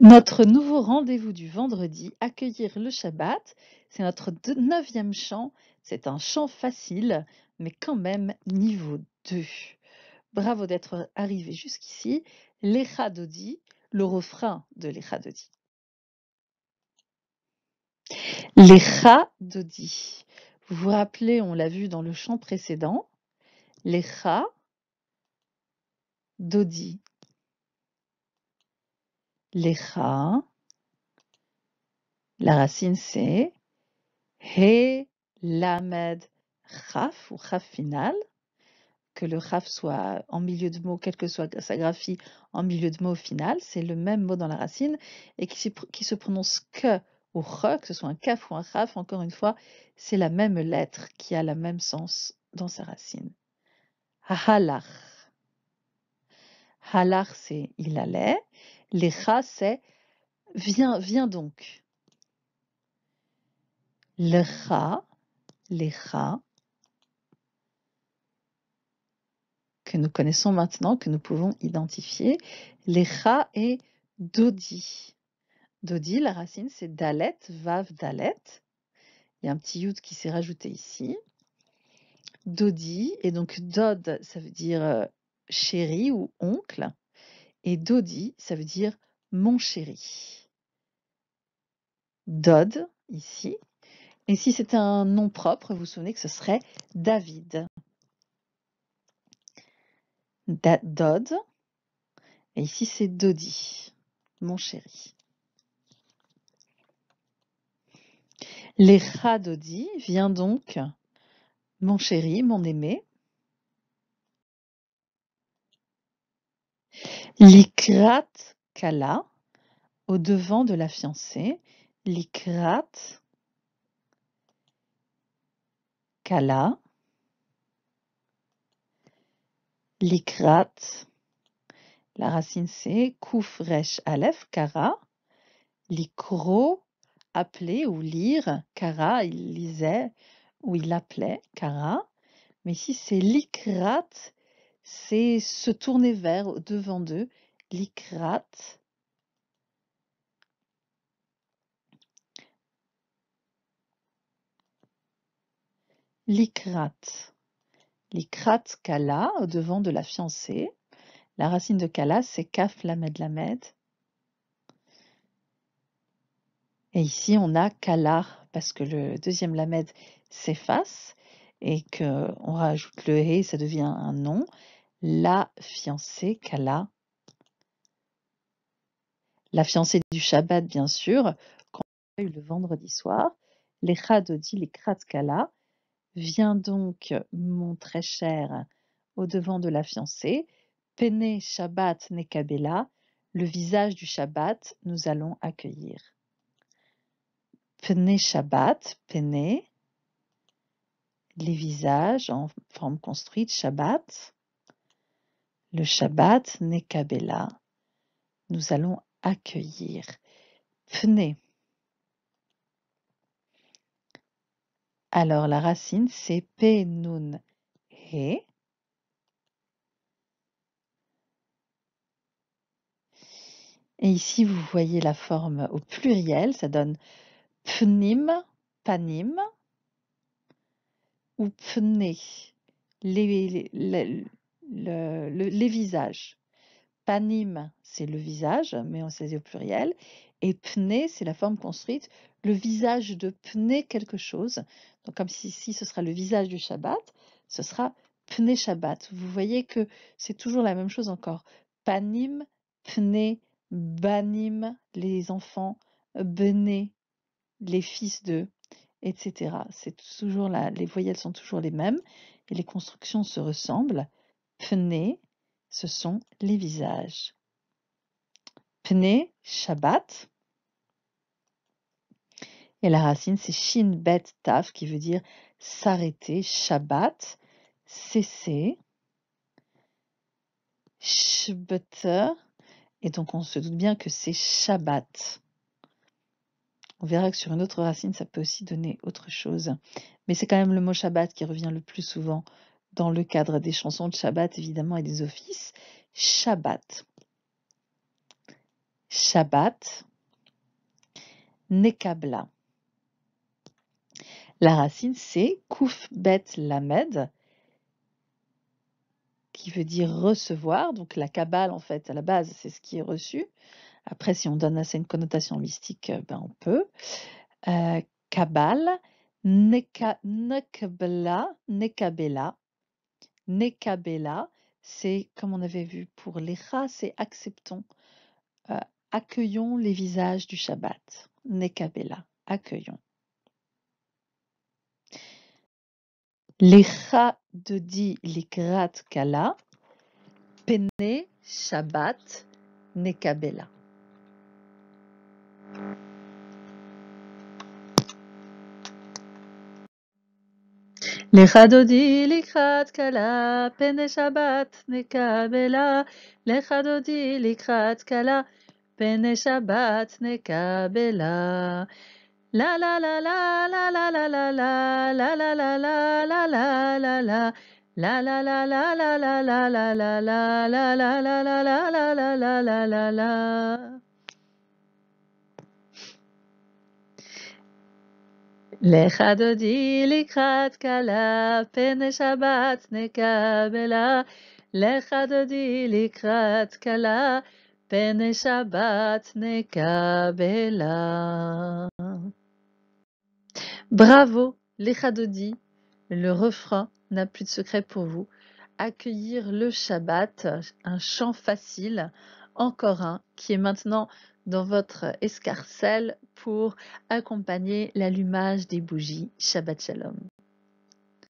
Notre nouveau rendez-vous du vendredi, accueillir le Shabbat, c'est notre neuvième chant. C'est un chant facile, mais quand même niveau 2. Bravo d'être arrivé jusqu'ici. Dodi, le refrain de Dodi. L'Echa Dodi. Vous vous rappelez, on l'a vu dans le chant précédent. Dodi lecha, la racine c'est he lamed chaf ou chaf final, que le chaf soit en milieu de mot, quelle que soit sa graphie, en milieu de mot final, c'est le même mot dans la racine et qui, se prononce que ou re, que ce soit un kaf ou un chaf, encore une fois, c'est la même lettre qui a le même sens dans sa racine. Halach. Halach, c'est il allait. Les c'est viens, viens donc. Le ra, les que nous connaissons maintenant, que nous pouvons identifier. Les est « et dodi. Dodi, la racine, c'est dalet, vav, dalet. Il y a un petit yud qui s'est rajouté ici. Dodi, et donc dod, ça veut dire euh, chéri ou oncle. Et Dodi, ça veut dire mon chéri. Dod, ici. Et si c'est un nom propre, vous vous souvenez que ce serait David. Da Dod. Et ici, c'est Dodi, mon chéri. Les Dodi vient donc mon chéri, mon aimé. Likrat Kala, au devant de la fiancée. Likrat Kala. Likrat. La racine c'est Kouf Aleph Kara. Likro, appeler ou lire. Kara, il lisait ou il appelait Kara. Mais si c'est Likrat c'est se tourner vers, devant d'eux, l'ikrat. L'ikrat. L'ikrat kala, au devant de la fiancée. La racine de kala, c'est kaf lamed lamed. Et ici, on a kala parce que le deuxième lamed s'efface et qu'on rajoute le hé, ça devient un nom la fiancée Kala. La fiancée du Shabbat, bien sûr, qu'on a eu le vendredi soir. Les Chadodi, les Kratkala. vient donc, mon très cher, au-devant de la fiancée. Pene Shabbat Nekabela, le visage du Shabbat, nous allons accueillir. Pene Shabbat, Pene, les visages en forme construite, Shabbat le Shabbat Nekabela, nous allons accueillir. Pne. Alors la racine c'est P Nun He. Et ici vous voyez la forme au pluriel, ça donne Pnim, Panim ou Pne le, les visages. Panim, c'est le visage, mais on sait au pluriel. Et pne, c'est la forme construite, le visage de pne quelque chose. Donc comme si, si ce sera le visage du Shabbat, ce sera pne Shabbat. Vous voyez que c'est toujours la même chose encore. Panim, pne, banim, les enfants, bené, les fils de, etc. C'est toujours là. les voyelles sont toujours les mêmes et les constructions se ressemblent. Pne, ce sont les visages. Pne Shabbat. Et la racine, c'est Shin Bet Taf, qui veut dire s'arrêter, Shabbat, cesser. Shbeter. Et donc, on se doute bien que c'est Shabbat. On verra que sur une autre racine, ça peut aussi donner autre chose. Mais c'est quand même le mot Shabbat qui revient le plus souvent dans le cadre des chansons de Shabbat évidemment et des offices. Shabbat. Shabbat. Nekabla. La racine c'est Kouf Bet Lamed qui veut dire recevoir. Donc la Kabbale en fait à la base c'est ce qui est reçu. Après si on donne à ça une connotation mystique, euh, ben on peut. Euh, Kabbale, Nekabla, Nekabela, Nekabela, c'est comme on avait vu pour l'Echa, c'est acceptons, euh, accueillons les visages du Shabbat. Nekabela, accueillons. L'Echa de dit l'Ikrat Kala, Pene Shabbat Nekabela. לך דודי לקחת כלה, פן שבת נקבלה. לך דודי לקחת כלה, פן שבת נקבלה. לה לה לה לה לה לה לה לה לה לה לה לה לה לה לה לה La la la la la la la la la la la la la la la la la la la L'Echadodi, l'Ikrat, Kala, Pene Shabbat, Nekabela L'Echadodi, l'Ikrat, Kala, Pene Shabbat, Nekabela Bravo, l'Echadodi, le refrain n'a plus de secret pour vous. Accueillir le Shabbat, un chant facile, encore un, qui est maintenant dans votre escarcelle pour accompagner l'allumage des bougies. Shabbat Shalom.